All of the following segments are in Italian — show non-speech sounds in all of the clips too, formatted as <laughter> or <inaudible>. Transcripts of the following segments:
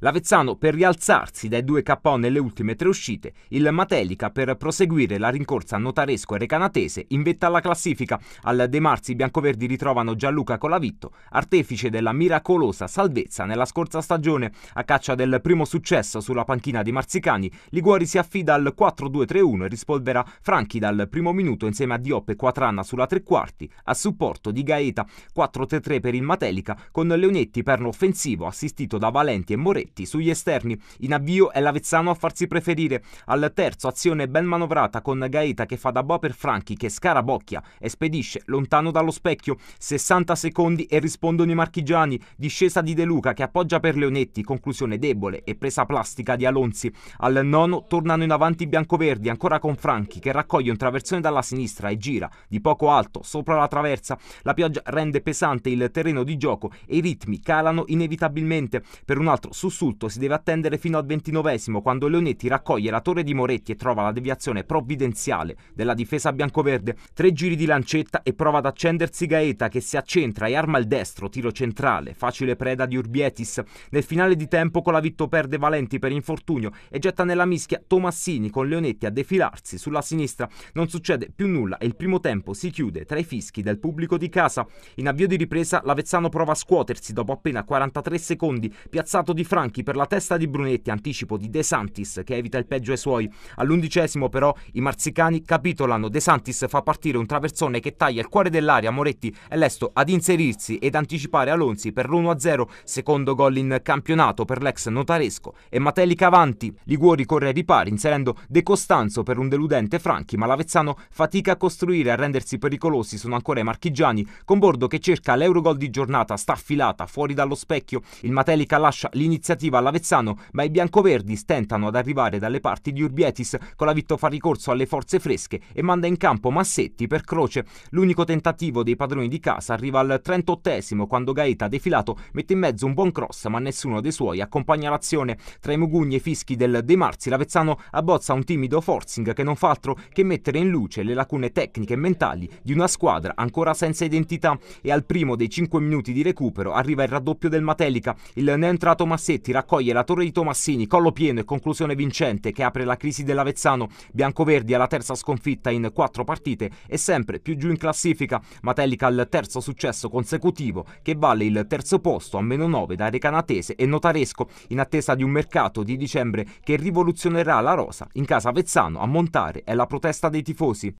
L'Avezzano per rialzarsi dai due KO nelle ultime tre uscite, il Matelica per proseguire la rincorsa notaresco e recanatese in vetta alla classifica. Al De Marzi i biancoverdi ritrovano Gianluca Colavitto, artefice della miracolosa salvezza nella scorsa stagione. A caccia del primo successo sulla panchina dei Marzicani, Liguori si affida al 4-2-3-1 e rispolverà Franchi dal primo minuto insieme a Diop e Quatranna sulla tre quarti, a supporto di Gaeta. 4-3-3 per il Matelica con Leonetti perno offensivo assistito da Valenti e Moretti Spalletti sugli esterni. In avvio è l'Avezzano a farsi preferire. Al terzo azione ben manovrata con Gaeta che fa da boa per Franchi che scarabocchia e spedisce lontano dallo specchio. 60 secondi e rispondono i marchigiani. Discesa di De Luca che appoggia per Leonetti, conclusione debole e presa plastica di Alonzi. Al nono tornano in avanti i biancoverdi ancora con Franchi che raccoglie un traversone dalla sinistra e gira di poco alto sopra la traversa. La pioggia rende pesante il terreno di gioco e i ritmi calano inevitabilmente. Per un altro su sussulto si deve attendere fino al ventinovesimo quando Leonetti raccoglie la torre di Moretti e trova la deviazione provvidenziale della difesa biancoverde. Tre giri di lancetta e prova ad accendersi Gaeta che si accentra e arma il destro, tiro centrale, facile preda di Urbietis. Nel finale di tempo Colavitto perde Valenti per infortunio e getta nella mischia Tomassini con Leonetti a defilarsi sulla sinistra. Non succede più nulla e il primo tempo si chiude tra i fischi del pubblico di casa. In avvio di ripresa l'Avezzano prova a scuotersi dopo appena 43 secondi, piazzato di Franco Bianchi per la testa di Brunetti, anticipo di De Santis che evita il peggio ai suoi. All'undicesimo però i marzicani capitolano, De Santis fa partire un traversone che taglia il cuore dell'aria, Moretti è lesto ad inserirsi ed anticipare Alonzi per l'1-0, secondo gol in campionato per l'ex notaresco e Mateli Cavanti. Liguori corre ai ripari inserendo De Costanzo per un deludente Franchi, ma l'Avezzano fatica a costruire, e a rendersi pericolosi sono ancora i marchigiani, con Bordo che cerca l'Eurogol di giornata, sta affilata fuori dallo specchio, il Matelica lascia l'iniziativa iniziativa all'Avezzano, ma i biancoverdi stentano ad arrivare dalle parti di Urbietis. Colavitto fa ricorso alle forze fresche e manda in campo Massetti per Croce. L'unico tentativo dei padroni di casa arriva al 38 quando Gaeta defilato mette in mezzo un buon cross, ma nessuno dei suoi accompagna l'azione. Tra i mugugni e i fischi del De Marzi, l'Avezzano abbozza un timido forcing che non fa altro che mettere in luce le lacune tecniche e mentali di una squadra ancora senza identità e al primo dei 5 minuti di recupero arriva il raddoppio del Matelica, il neoentrato Massetti Spalletti raccoglie la torre di Tomassini, collo pieno e conclusione vincente che apre la crisi dell'Avezzano. Biancoverdi alla terza sconfitta in quattro partite e sempre più giù in classifica. Matelica al terzo successo consecutivo che vale il terzo posto a meno 9 da Recanatese e Notaresco in attesa di un mercato di dicembre che rivoluzionerà la rosa. In casa Avezzano a montare è la protesta dei tifosi.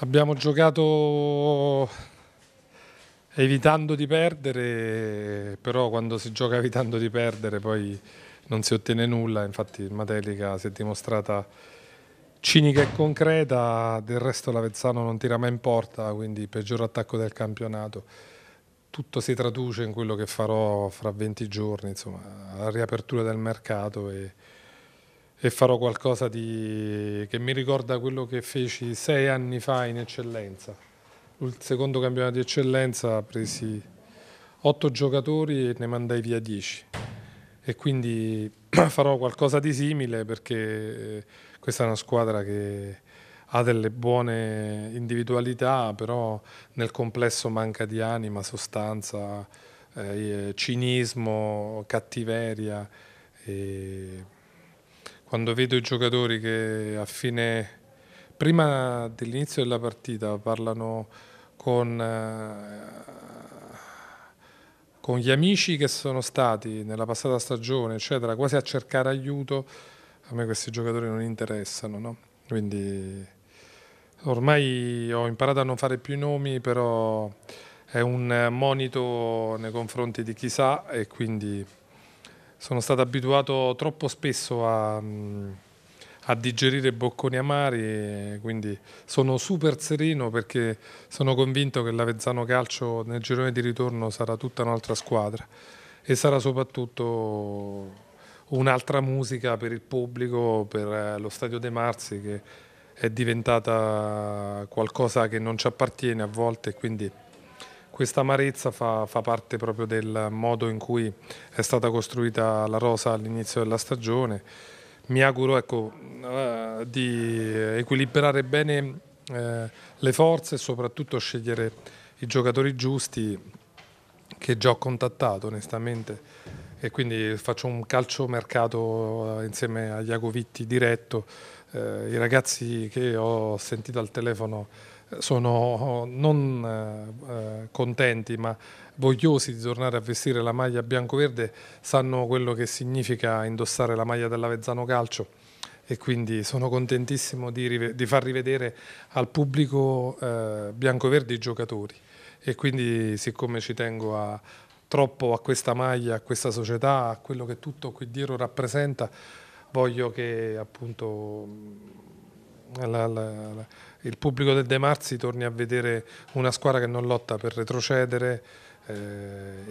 Abbiamo giocato evitando di perdere, però quando si gioca evitando di perdere poi non si ottiene nulla, infatti Matelica si è dimostrata cinica e concreta, del resto l'Avezzano non tira mai in porta, quindi peggior attacco del campionato. Tutto si traduce in quello che farò fra 20 giorni, insomma, alla riapertura del mercato e, e farò qualcosa di, che mi ricorda quello che feci sei anni fa in eccellenza il secondo campionato di eccellenza presi otto giocatori e ne mandai via dieci e quindi <clears throat> farò qualcosa di simile perché eh, questa è una squadra che ha delle buone individualità però nel complesso manca di anima, sostanza, eh, cinismo, cattiveria quando vedo i giocatori che a fine Prima dell'inizio della partita parlano con, eh, con, gli amici che sono stati nella passata stagione, eccetera, quasi a cercare aiuto. A me questi giocatori non interessano, no? quindi ormai ho imparato a non fare più nomi, però è un monito nei confronti di chi sa e quindi sono stato abituato troppo spesso a... Mh, mm, a digerire bocconi amari, quindi sono super sereno perché sono convinto che l'Avezzano Calcio nel girone di ritorno sarà tutta un'altra squadra e sarà soprattutto un'altra musica per il pubblico, per eh, lo Stadio De Marzi che è diventata qualcosa che non ci appartiene a volte quindi questa amarezza fa, fa, parte proprio del modo in cui è stata costruita la rosa all'inizio della stagione mi auguro ecco, uh, di equilibrare bene uh, le forze e soprattutto scegliere i giocatori giusti che già ho contattato onestamente e quindi faccio un calcio mercato eh, insieme a Iacovitti diretto, eh, i ragazzi che ho sentito al telefono sono non eh, contenti ma vogliosi di tornare a vestire la maglia bianco-verde sanno quello che significa indossare la maglia dell'Avezzano Calcio e quindi sono contentissimo di, di far rivedere al pubblico eh, bianco-verde i giocatori e quindi siccome ci tengo a, troppo a questa maglia, a questa società, a quello che tutto qui dietro rappresenta, voglio che appunto la, la, il pubblico del De Marzi torni a vedere una squadra che non lotta per retrocedere eh,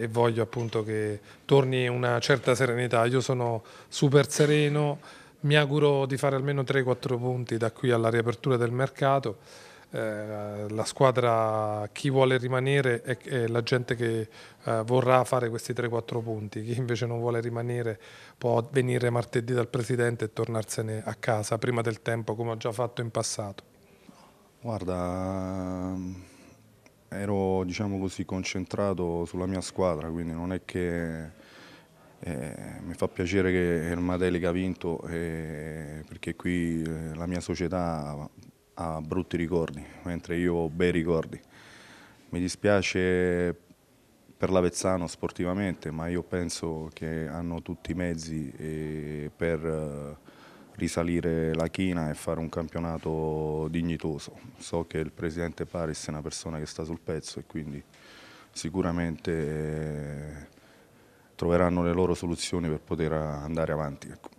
e voglio appunto che torni una certa serenità. Io sono super sereno, mi auguro di fare almeno 3-4 punti da qui alla riapertura del mercato eh, la squadra, chi vuole rimanere è, è la gente che eh, vorrà fare questi 3-4 punti, chi invece non vuole rimanere può venire martedì dal presidente e tornarsene a casa prima del tempo come ho già fatto in passato. Guarda, ehm, ero diciamo così, concentrato sulla mia squadra, quindi non è che... Eh, mi fa piacere che il Matelica ha vinto eh, perché qui eh, la mia società ha brutti ricordi, mentre io ho bei ricordi. Mi dispiace per l'Avezzano sportivamente, ma io penso che hanno tutti i mezzi per eh, risalire la china e fare un campionato dignitoso. So che il presidente Paris è una persona che sta sul pezzo e quindi sicuramente eh, troveranno le loro soluzioni per poter andare avanti. Ecco.